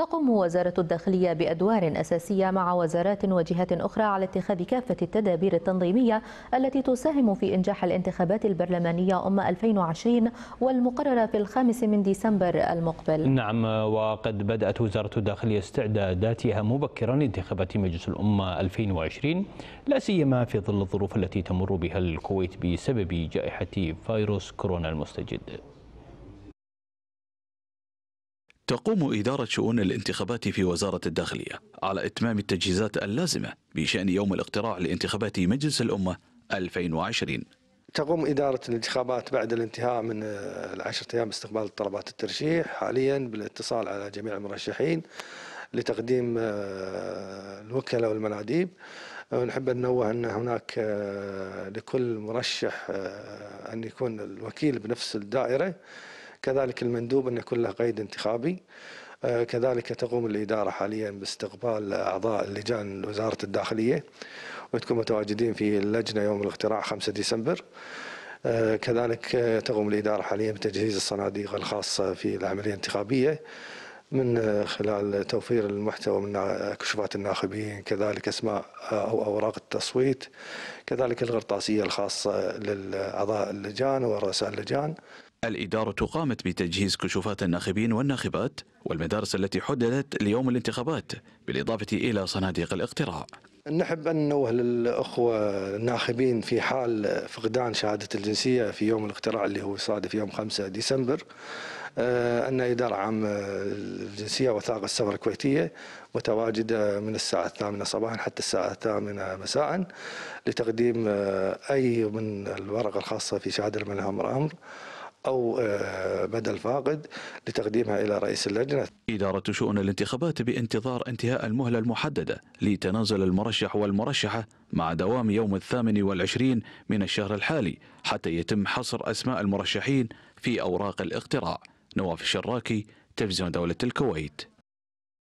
تقوم وزارة الداخلية بأدوار أساسية مع وزارات وجهات أخرى على اتخاذ كافة التدابير التنظيمية التي تساهم في إنجاح الانتخابات البرلمانية أم 2020 والمقررة في الخامس من ديسمبر المقبل نعم وقد بدأت وزارة الداخلية استعداداتها مبكرا لانتخابات مجلس الأمة 2020 لا سيما في ظل الظروف التي تمر بها الكويت بسبب جائحة فيروس كورونا المستجد تقوم إدارة شؤون الانتخابات في وزارة الداخلية على إتمام التجهيزات اللازمة بشأن يوم الاقتراع لانتخابات مجلس الأمة 2020 تقوم إدارة الانتخابات بعد الانتهاء من آه، العشرة أيام استقبال طلبات الترشيح حاليا بالاتصال على جميع المرشحين لتقديم آه، الوكلاء والمناديب آه، نحب ننوه أن هناك لكل مرشح أن يكون الوكيل بنفس الدائرة كذلك المندوب أن يكون له قيد انتخابي آه، كذلك تقوم الإدارة حاليا باستقبال أعضاء اللجان وزارة الداخلية وتكون متواجدين في اللجنة يوم الاقتراع 5 ديسمبر آه، كذلك آه، تقوم الإدارة حاليا بتجهيز الصناديق الخاصة في العملية الانتخابية من خلال توفير المحتوى من كشوفات الناخبين كذلك اسماء او اوراق التصويت كذلك الغرطاسيه الخاصه لاعضاء اللجان ورؤساء اللجان الإدارة قامت بتجهيز كشوفات الناخبين والناخبات والمدارس التي حددت ليوم الانتخابات بالإضافة إلى صناديق الاقتراع نحب أن نوه للأخوة الناخبين في حال فقدان شهادة الجنسية في يوم الاقتراع اللي هو صادف يوم 5 ديسمبر آه، أن إدارة عام الجنسية وثائق السفر الكويتية متواجدة من الساعة الثامنة صباحا حتى الساعة الثامنة مساء لتقديم آه، أي من الورقة الخاصة في شهادة من لهم الأمر أو مدى آه، الفاقد لتقديمها إلى رئيس اللجنة إدارة شؤون الانتخابات بانتظار انتهاء المهلة المحددة لتنازل المرشح والمرشحة مع دوام يوم الثامن والعشرين من الشهر الحالي حتى يتم حصر أسماء المرشحين في أوراق الاقتراع نواف الشراكي تلفزيون دولة الكويت